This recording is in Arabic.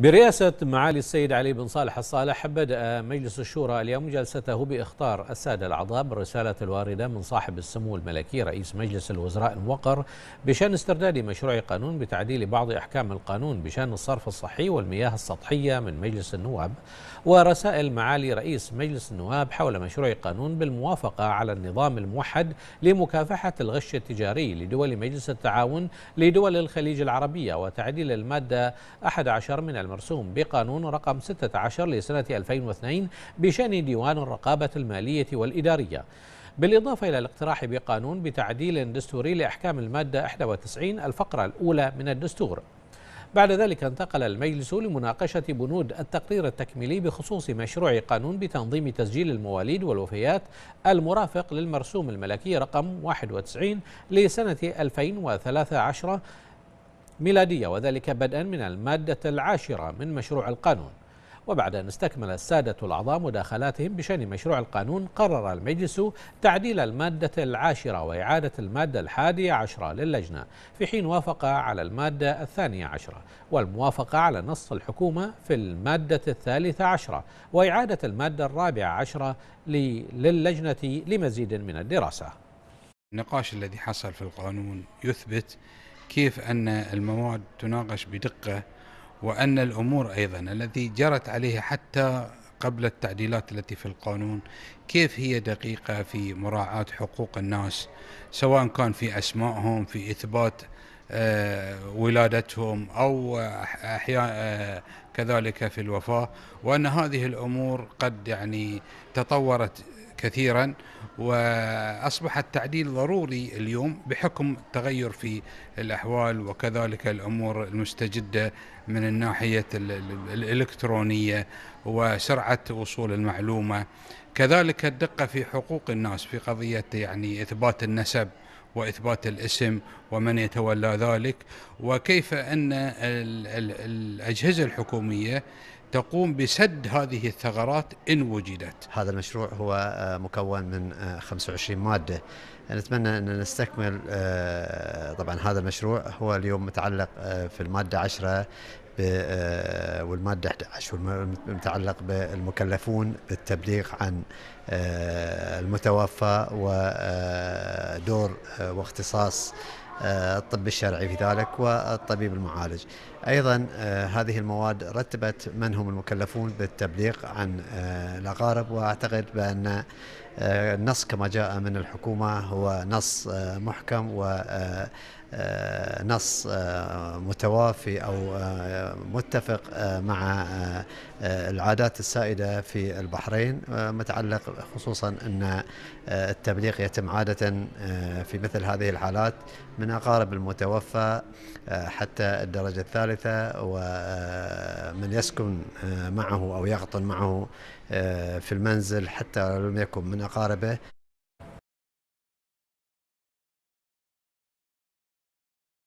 برئاسة معالي السيد علي بن صالح الصالح بدأ مجلس الشورى اليوم جلسته باختار السادة الأعضاء بالرسالة الواردة من صاحب السمو الملكي رئيس مجلس الوزراء الموقر بشأن استرداد مشروع قانون بتعديل بعض أحكام القانون بشأن الصرف الصحي والمياه السطحية من مجلس النواب ورسائل معالي رئيس مجلس النواب حول مشروع قانون بالموافقة على النظام الموحد لمكافحة الغش التجاري لدول مجلس التعاون لدول الخليج العربية وتعديل المادة 11 من مرسوم بقانون رقم 16 لسنة 2002 بشأن ديوان الرقابة المالية والإدارية بالإضافة إلى الاقتراح بقانون بتعديل دستوري لأحكام المادة 91 الفقرة الأولى من الدستور بعد ذلك انتقل المجلس لمناقشة بنود التقرير التكميلي بخصوص مشروع قانون بتنظيم تسجيل المواليد والوفيات المرافق للمرسوم الملكي رقم 91 لسنة 2013 ميلادية وذلك بدءا من المادة العاشرة من مشروع القانون وبعد أن استكمل السادة الأعضاء مداخلاتهم بشأن مشروع القانون قرر المجلس تعديل المادة العاشرة وإعادة المادة الحادية عشرة للجنة في حين وافق على المادة الثانية عشرة والموافقة على نص الحكومة في المادة الثالثة عشرة وإعادة المادة الرابعة عشرة للجنة لمزيد من الدراسة النقاش الذي حصل في القانون يثبت كيف أن المواد تناقش بدقة وأن الأمور أيضا التي جرت عليها حتى قبل التعديلات التي في القانون كيف هي دقيقة في مراعاة حقوق الناس سواء كان في أسمائهم في إثبات آه، ولادتهم او احيانا آه، كذلك في الوفاه وان هذه الامور قد يعني تطورت كثيرا واصبح التعديل ضروري اليوم بحكم التغير في الاحوال وكذلك الامور المستجده من الناحيه الالكترونيه وسرعه وصول المعلومه كذلك الدقه في حقوق الناس في قضيه يعني اثبات النسب واثبات الاسم ومن يتولى ذلك وكيف ان الاجهزه الحكوميه تقوم بسد هذه الثغرات إن وجدت هذا المشروع هو آه، مكون من 25 آه، مادة نتمنى أن نستكمل آه، طبعا هذا المشروع هو اليوم متعلق في المادة 10 والمادة 11 والمتعلق بالمكلفون بالتبليغ عن المتوفى ودور واختصاص الطب الشرعي في ذلك والطبيب المعالج أيضا آه، هذه المواد رتبت من هم المكلفون بالتبليغ عن آه، الأقارب وأعتقد بأن آه، النص كما جاء من الحكومة هو نص محكم و نص متوافي او متفق مع العادات السائده في البحرين متعلق خصوصا ان التبليغ يتم عاده في مثل هذه الحالات من اقارب المتوفى حتى الدرجه الثالثه الثالثة ومن يسكن آه، معه أو يغطن معه آه، في المنزل حتى لم يكن من أقاربه